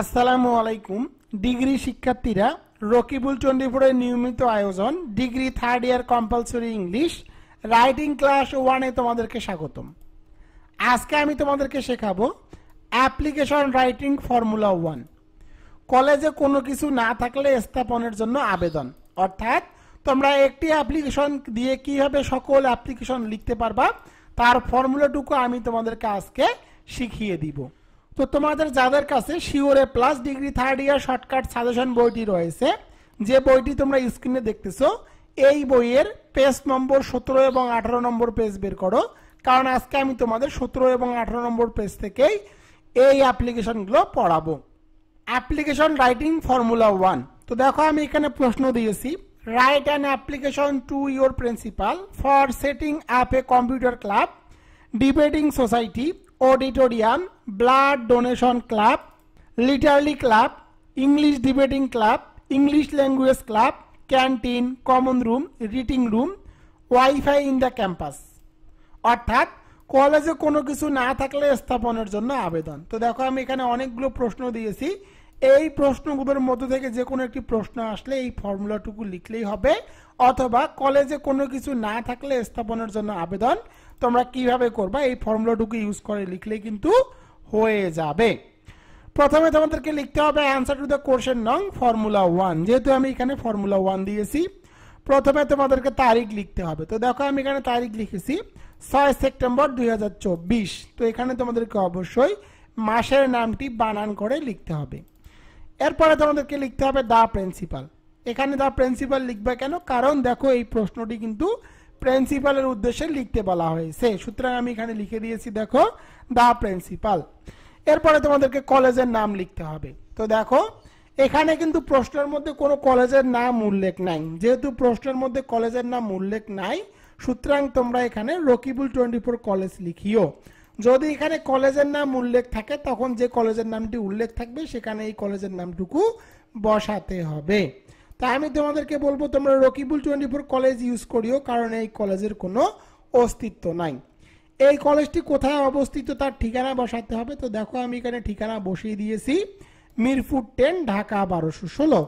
আসসালামু আলাইকুম ডিগ্রি শিক্ষার্থীরা রকিবুল চণ্ডীপুরের নিয়মিত আয়োজন degree third year compulsory English writing class ওয়ানে তোমাদেরকে স্বাগতম আজকে আমি তোমাদেরকে শেখাবো অ্যাপ্লিকেশন রাইটিং ফর্মুলা ওয়ান কলেজে কোনো কিছু না থাকলে স্থাপনের জন্য আবেদন অর্থাৎ তোমরা একটি অ্যাপ্লিকেশন দিয়ে কীভাবে সকল অ্যাপ্লিকেশন লিখতে পারবা তার ফর্মুলাটুকু আমি তোমাদেরকে আজকে শিখিয়ে দিব তো তোমাদের যাদের কাছে sure A plus degree third year shortcut suggestion বইটি রয়েছে যে বইটি তোমরা স্ক্রিনে দেখতেছো এই বইয়ের পেজ নম্বর সতেরো এবং আঠারো নম্বর পেজ বের করো কারণ আজকে আমি তোমাদের সতেরো এবং আঠারো নম্বর পেজ থেকেই এই অ্যাপ্লিকেশনগুলো পড়াবো অ্যাপ্লিকেশন রাইটিং ফর্মুলা ওয়ান তো দেখো আমি এখানে প্রশ্ন দিয়েছি write an application to your principal for setting up a computer club debating society auditorium blood donation club literary club English debating club English language club canteen common room reading room wifi in the campus অর্থাৎ কলেজে কোনো কিছু না থাকলে স্থাপনের জন্য আবেদন তো দেখো আমি এখানে অনেকগুলো প্রশ্ন দিয়েছি এই প্রশ্নগুলোর মধ্যে থেকে যে কোনো একটি প্রশ্ন আসলে এই ফর্মুলাটুকু লিখলেই হবে অথবা কলেজে কোনো কিছু না থাকলে স্থাপনের জন্য আবেদন তোমরা কিভাবে করবা এই ফর্মুলাটুকু ইউজ করে লিখলে কিন্তু হয়ে যাবে প্রথমে তোমাদেরকে লিখতে হবে অ্যান্সার টু দ্য কোশ্চেন নং ফর্মুলা ওয়ান যেহেতু আমি এখানে ফর্মুলা ওয়ান দিয়েছি প্রথমে তোমাদেরকে তারিখ লিখতে হবে তো দেখো আমি এখানে তারিখ লিখেছি ছয় সেপ্টেম্বর দুই তো এখানে তোমাদেরকে অবশ্যই মাসের নামটি বানান করে লিখতে হবে এরপরে তোমাদেরকে লিখতে হবে দা প্রিন্সিপাল এখানে দা প্রিন্সিপাল লিখবে কেন কারণ দেখো এই প্রশ্নটি কিন্তু প্রিন্সিপালের উদ্দেশ্যে লিখতে বলা হয়েছে সুতরাং আমি এখানে লিখে দিয়েছি দেখো দা প্রিন্সিপাল এরপরে তোমাদেরকে কলেজের নাম লিখতে হবে তো দেখো এখানে কিন্তু প্রশ্নের মধ্যে কোনো কলেজের নাম উল্লেখ নাই যেহেতু প্রশ্নের মধ্যে কলেজের নাম উল্লেখ নাই সুতরাং তোমরা এখানে রকিবুল টোয়েন্টি ফোর কলেজ লিখিও যদি এখানে কলেজের নাম উল্লেখ থাকে তখন যে কলেজের নামটি উল্লেখ থাকবে সেখানে এই কলেজের নামটুকু বসাতে হবে তাই আমি তোমাদেরকে বলবো তোমরা Rakibul twenty four college use করিও কারণ এই কলেজের কোনো অস্তিত্ব নাই এই কলেজটি কোথায় অবস্থিত তার ঠিকানা বসাতে হবে তো দেখো আমি এখানে ঠিকানা বসিয়ে দিয়েছি মিরপুর টেন ঢাকা বারোশো ষোলো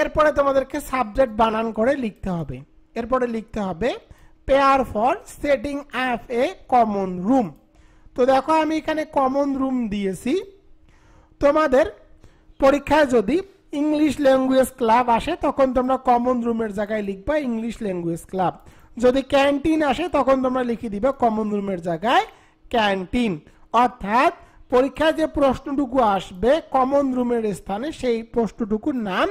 এরপরে তোমাদেরকে সাবজেক্ট বানান করে লিখতে হবে এরপরে লিখতে হবে prayer for setting up a common room তো দেখো আমি এখানে কমন রুম দিয়েছি তোমাদের পরীক্ষায় যদি ইংলিশ ল্যাঙ্গুয়েজ ক্লাব আসে তখন তোমরা কমন রুমের জায়গায় লিখবা ইংলিশ ল্যাঙ্গুয়েজ ক্লাব যদি ক্যান্টিন আসে তখন তোমরা লিখে দিবে কমন রুমের জায়গায় ক্যান্টিন অর্থাৎ পরীক্ষায় যে প্রশ্নটুকু আসবে কমন রুমের স্থানে সেই প্রশ্নটুকুর নাম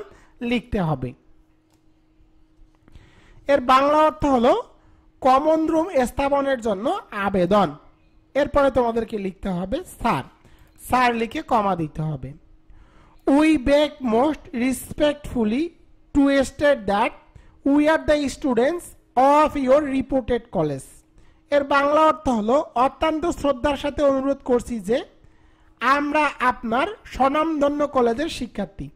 লিখতে হবে এর বাংলা অর্থ হলো কমন রুম স্থাপনের জন্য আবেদন এরপরে তোমাদেরকে লিখতে হবে স্যার স্যার লিখে কমা দিতে হবে we beg most respectfully to state that we are the students of your reputed college এর বাংলা অর্থ হলো অত্যন্ত শ্রদ্ধার সাথে অনুরোধ করছি যে আমরা আপনার স্বনামধন্য কলেজের শিক্ষার্থী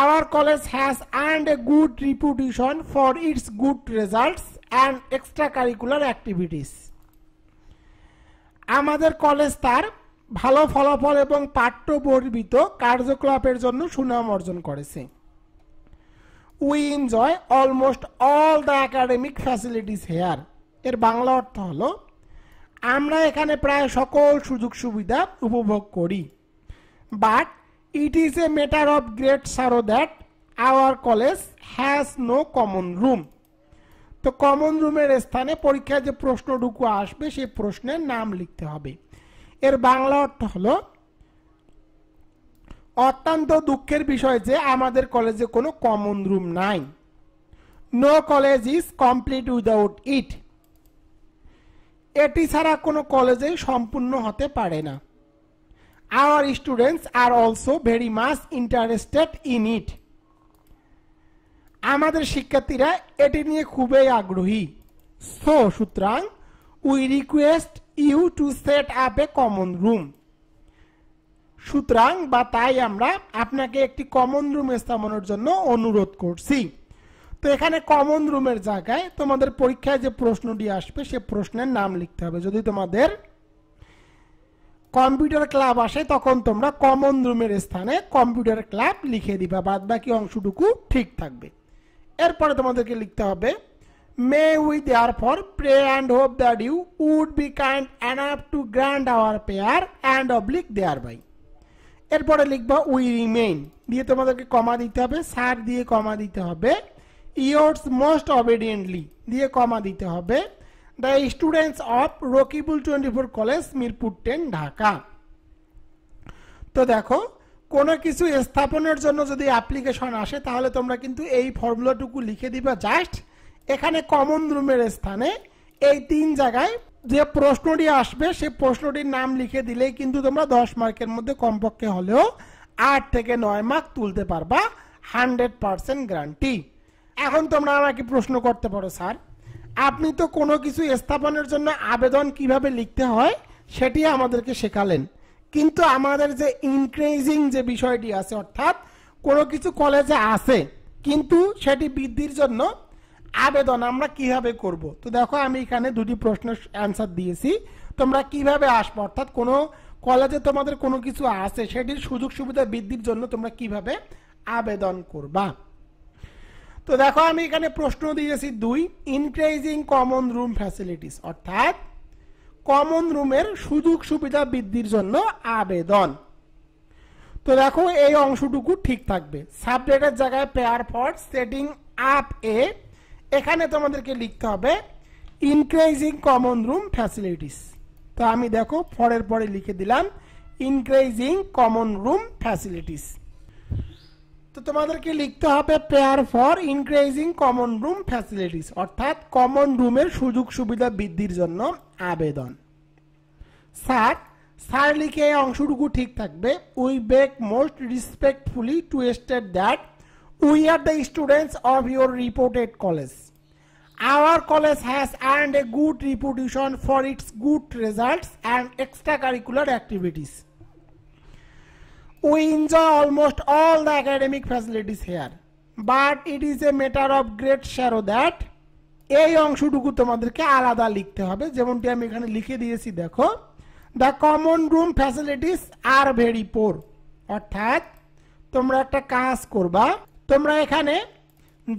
our college has earned a good reputation for its good results and extra curricular activities আমাদের কলেজ তার ভালো ফলাফল এবং পাঠ্য বর্বিত কার্যকলাপের জন্য সুনাম অর্জন করেছে we enjoy almost all the academic facilities here এর বাংলা অর্থ হলো আমরা এখানে প্রায় সকল সুযোগ সুবিধা উপভোগ করি but it is a matter of great sorrow that our college has no common room তো কমন রুমের স্থানে পরীক্ষায় যে প্রশ্নটুকু আসবে সেই প্রশ্নের নাম লিখতে হবে এর বাংলা অর্থ হলো অত্যন্ত দুঃখের বিষয় যে আমাদের কলেজে কোনো কমন রুম নাই no college is complete without it এটি ছাড়া কোনো কলেজে সম্পূর্ণ হতে পারে না our students are also very much interested in it আমাদের শিক্ষার্থীরা এটি নিয়ে খুবই আগ্রহী সো সুতরাং we request you to set up a common room সুতরাং বা তাই আমরা আপনাকে একটি কমন রুম স্থাপনের জন্য অনুরোধ করছি তো এখানে কমন রুমের জায়গায় তোমাদের পরীক্ষায় যে প্রশ্নটি আসবে সে প্রশ্নের নাম লিখতে হবে যদি তোমাদের কম্পিউটার ক্লাব আসে তখন তোমরা কমন রুমের স্থানে কম্পিউটার ক্লাব লিখে দিবা বাদ বাকি অংশটুকু ঠিক থাকবে এরপরে তোমাদেরকে লিখতে হবে May we therefore pray and hope that you would be kind enough to grant our prayer and oblige thereby. এরপরে লিখবো উই রিমেইন দিয়ে তোমাদেরকে কমা দিতে হবে স্যার দিয়ে কমা দিতে হবে ইয়োর্স মোস্ট অবিডিয়েন্টলি দিয়ে কমা দিতে হবে the students of Rakibul twenty four college Mirpur ten Dhaka তো দেখো কোনো কিছু স্থাপনের জন্য যদি অ্যাপ্লিকেশন আসে তাহলে তোমরা কিন্তু এই ফর্মুলাটুকু লিখে দিবা জাস্ট এখানে কমন রুমের স্থানে এই তিন জায়গায় যে প্রশ্নটি আসবে সেই প্রশ্নটির নাম লিখে দিলেই কিন্তু তোমরা দশ মার্কের মধ্যে কমপক্ষে হলেও আট থেকে নয় মার্ক তুলতে পারবা হান্ড্রেড পারসেন্ট গ্যারান্টি এখন তোমরা আমাকে প্রশ্ন করতে পারো স্যার আপনি তো কোনো কিছু স্থাপনের জন্য আবেদন কিভাবে লিখতে হয় সেটি আমাদেরকে শেখালেন কিন্তু আমাদের যে ইনক্রিজিং যে বিষয়টি আছে অর্থাৎ কোনো কিছু কলেজে আছে কিন্তু সেটি বৃদ্ধির জন্য আবেদন আমরা কিভাবে করব তো দেখো আমি এখানে দুটি প্রশ্নের অ্যান্সার দিয়েছি তোমরা কিভাবে আসবো অর্থাৎ কোনো কলেজে তোমাদের কোনো কিছু আছে সেটির সুযোগ সুবিধা বৃদ্ধির জন্য তোমরা কিভাবে আবেদন করবা তো দেখো আমি এখানে প্রশ্ন দিয়েছি দুই ইনক্রেজিং কমন রুম ফ্যাসিলিটিস অর্থাৎ কমন রুমের সুযোগ সুবিধা বৃদ্ধির জন্য আবেদন তো দেখো এই অংশটুকু ঠিক থাকবে সাবজেক্টের জায়গায় prayer for setting up a এখানে তোমাদেরকে লিখতে হবে ইনক্রেজিং কমন রুম ফ্যাসিলিটিস তো আমি দেখো ফরের পরে লিখে দিলাম ইনক্রেজিং কমন রুম ফ্যাসিলিটিস তো তোমাদেরকে লিখতে হবে prayer for increasing common room facilities অর্থাৎ কমন রুমের সুযোগ সুবিধা বৃদ্ধির জন্য আবেদন স্যার স্যার লিখে অংশটুকু ঠিক থাকবে we beg most respectfully to state that We are the students of your reported college. Our college has earned a good reputation for its good results and extracurricular activities. We enjoy almost all the academic facilities here. But it is a matter of great sorrow that এই অংশটুকু তোমাদেরকে আলাদা লিখতে হবে যেমনটি আমি এখানে লিখে দিয়েছি দেখো the common room facilities are very poor অর্থাৎ তোমরা একটা কাজ করবা তোমরা এখানে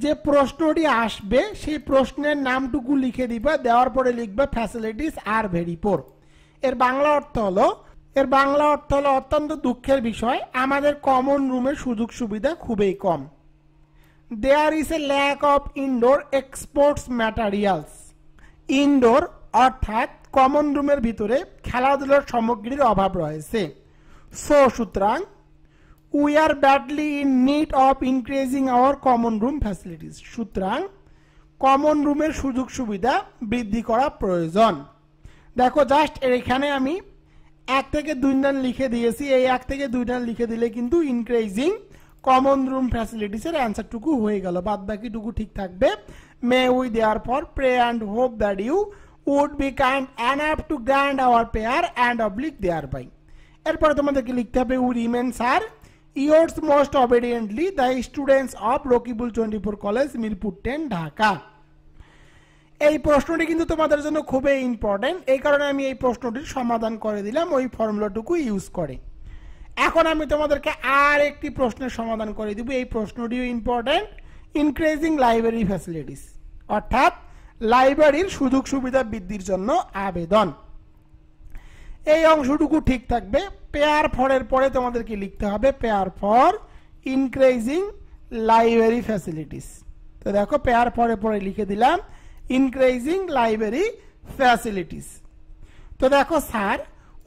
যে প্রশ্নটি আসবে সেই প্রশ্নের নামটুকু লিখে দিবা দেওয়ার পরে লিখবা ফ্যাসিলিটিস আর ভেরি পোর এর বাংলা অর্থ হলো এর বাংলা অর্থ হলো অত্যন্ত দুঃখের বিষয় আমাদের কমন রুমের সুযোগ সুবিধা খুবই কম there is a lack of indoor sports materials indoor অর্থাৎ কমন রুমের ভিতরে খেলাধুলার সামগ্রীর অভাব রয়েছে সো সুতরাং we are badly in need of increasing our common room facilities সুতরাং কমন রুমের সুযোগ সুবিধা বৃদ্ধি করা প্রয়োজন দেখো জাস্ট এখানে আমি এক থেকে দুই ডান লিখে দিয়েছি এই এক থেকে দুই ডান লিখে দিলে কিন্তু ইনক্রিজিং কমন রুম ফ্যাসিলিটিসের অ্যান্সারটুকু হয়ে গেল বাদ বাকিটুকু ঠিক থাকবে may we therefore pray and hope that you would be kind enough to grant our prayer and oblige thereby এরপরে তোমাদেরকে লিখতে হবে we remains are yours most obediently the students of Rakibul Chandipur college Mirpur ten Dhaka এই প্রশ্নটি কিন্তু তোমাদের জন্য খুবই ইম্পর্টেন্ট এই কারণে আমি এই প্রশ্নটির সমাধান করে দিলাম ওই ফর্মুলাটুকু ইউজ করে এখন আমি তোমাদেরকে আর একটি প্রশ্নের সমাধান করে দিব এই প্রশ্নটিও ইম্পর্টেন্ট ইনক্রিজিং লাইব্রেরি ফ্যাসিলিটিস অর্থাৎ লাইব্রেরির সুযোগ সুবিধা বৃদ্ধির জন্য আবেদন এই অংশটুকু ঠিক থাকবে পেয়ার ফরের পরে তোমাদের কি লিখতে হবে prayer for increasing library facilities তো দেখো পেয়ার ফরে পরে লিখে দিলাম ইনক্রেজিং লাইব্রেরি ফ্যাসিলিটিস তো দেখো sir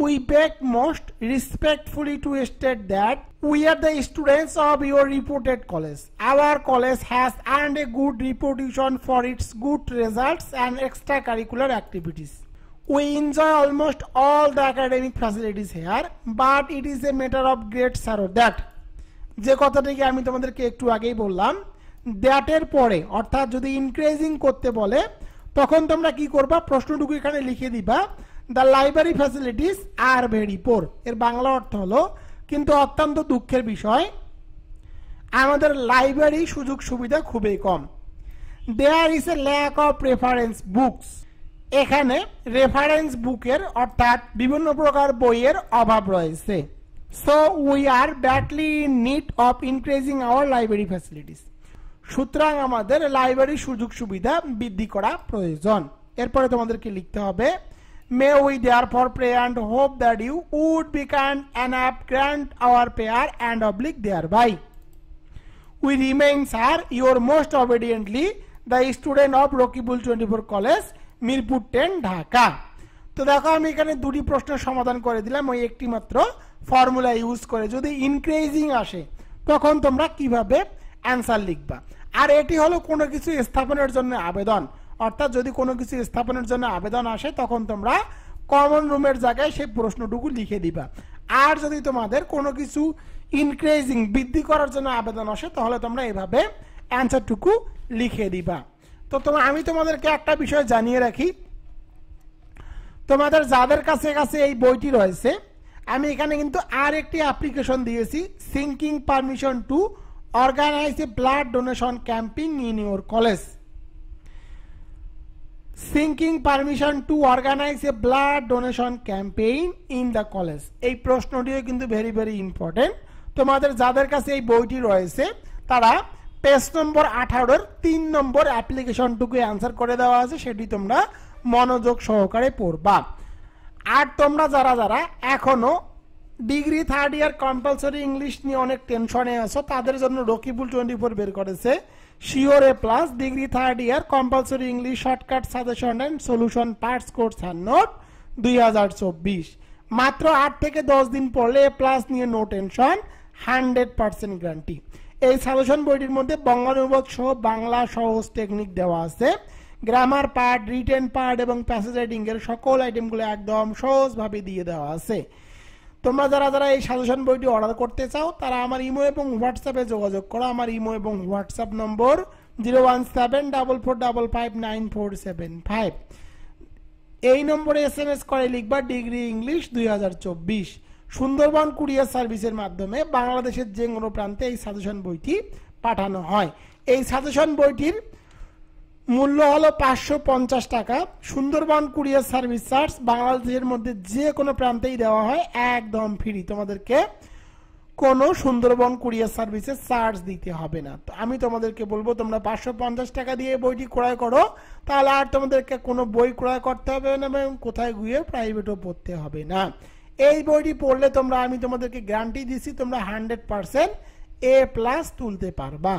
we beg most respectfully to state that we are the students of your reputed college our college has earned a good reputation for its good results and extra curricular activities We enjoy almost all the academic facilities here, but it is a matter of great sorrow that যে কথাটিকে আমি তোমাদেরকে একটু আগেই বললাম দ্যাটের পরে অর্থাৎ যদি increasing করতে বলে তখন তোমরা কি করবা প্রশ্নটুকু এখানে লিখে দিবা the library facilities are very poor এর বাংলা অর্থ হলো কিন্তু অত্যন্ত দুঃখের বিষয় আমাদের লাইব্রেরি সুযোগ সুবিধা খুবই কম there is a lack of reference books এখানে রেফারেন্স বুকের অর্থাৎ বিভিন্ন প্রকার বইয়ের অভাব রয়েছে so we are badly need of increasing our library facilities সুতরাং আমাদের লাইব্রেরি সুযোগ সুবিধা বৃদ্ধি করা প্রয়োজন এরপরে তোমাদেরকে লিখতে হবে may we therefore pray and hope that you would be kind enough grant our prayer and oblige thereby we remains are your most obediently the student of Rakibul twenty four college Mirpur ten Dhaka তো দেখো আমি এখানে দুটি প্রশ্নের সমাধান করে দিলাম ওই একটি মাত্র ফর্মুলা ইউজ করে যদি ইনক্রিজিং আসে তখন তোমরা কিভাবে অ্যান্সার লিখবা আর এটি হলো কোনো কিছু স্থাপনের জন্য আবেদন অর্থাৎ যদি কোনো কিছু স্থাপনের জন্য আবেদন আসে তখন তোমরা কমন রুমের জায়গায় সেই প্রশ্নটুকু লিখে দিবা আর যদি তোমাদের কোনো কিছু ইনক্রিজিং বৃদ্ধি করার জন্য আবেদন আসে তাহলে তোমরা এভাবে অ্যান্সারটুকু লিখে দিবা তো তোমার আমি তোমাদেরকে একটা বিষয় জানিয়ে রাখি তোমাদের যাদের কাছে কাছে এই বইটি রয়েছে আমি এখানে কিন্তু আর একটি অ্যাপ্লিকেশন দিয়েছি seeking permission to organise a blood donation camping in your college seeking permission to organise a blood donation campaign in the college এই প্রশ্নটিও কিন্তু ভেরি ভেরি ইম্পর্টেন্ট তোমাদের যাদের কাছে এই বইটি রয়েছে তারা পেজ নম্বর আঠারোর তিন নম্বর অ্যাপ্লিকেশনটুকু অ্যান্সার করে দেওয়া আছে সেটি তোমরা মনোযোগ সহকারে পড়বা আর তোমরা যারা যারা এখনও degree third year compulsory English নিয়ে অনেক টেনশনে আছো তাদের জন্য রকিবুল টোয়েন্টি ফোর বের করেছে sure A plus degree third year compulsory English shortcut suggestion and solution parts course and note দুই মাত্র আট থেকে দশ দিন পড়লে এ প্লাস নিয়ে no tension hundred percent guarantee এই সাজেশন বইটির মধ্যে বঙ্গানুবাদ সহ বাংলা সহজ টেকনিক দেওয়া আছে গ্রামার পার্ট রিটেন পার্ট এবং প্যাসেজ রাইটিং এর সকল আইটেমগুলো একদম সহজভাবে দিয়ে দেওয়া আছে তোমরা যারা যারা এই সাজেশন বইটি অর্ডার করতে চাও তারা আমার ইমো এবং হোয়াটসঅ্যাপে যোগাযোগ করো আমার ইমো এবং WhatsApp number zero one seven double four double five nine four seven five এই নম্বরে এস এম এস করে লিখবা ডিগ্রি ইংলিশ দুই হাজার চব্বিশ সুন্দরবন কুরিয়ার সার্ভিসের মাধ্যমে বাংলাদেশের যে কোনো প্রান্তে এই সাজেশন বইটি পাঠানো হয় এই সাজেশন বইটির মূল্য হলো পাঁচশো পঞ্চাশ টাকা সুন্দরবন কুরিয়ার সার্ভিস চার্জ বাংলাদেশের মধ্যে যে কোনো প্রান্তেই দেওয়া হয় একদম ফ্রি তোমাদেরকে কোনো সুন্দরবন কুরিয়ার সার্ভিসের চার্জ দিতে হবে না তো আমি তোমাদেরকে বলবো তোমরা পাঁচশো পঞ্চাশ টাকা দিয়ে বইটি ক্রয় করো তাহলে আর তোমাদেরকে কোনো বই ক্রয় করতে হবে না এবং কোথায় গিয়ে প্রাইভেটও পড়তে হবে না এই বইটি পড়লে তোমরা আমি তোমাদেরকে গ্যারান্টি দিচ্ছি তোমরা হান্ড্রেড পারসেন্ট এ প্লাস তুলতে পারবা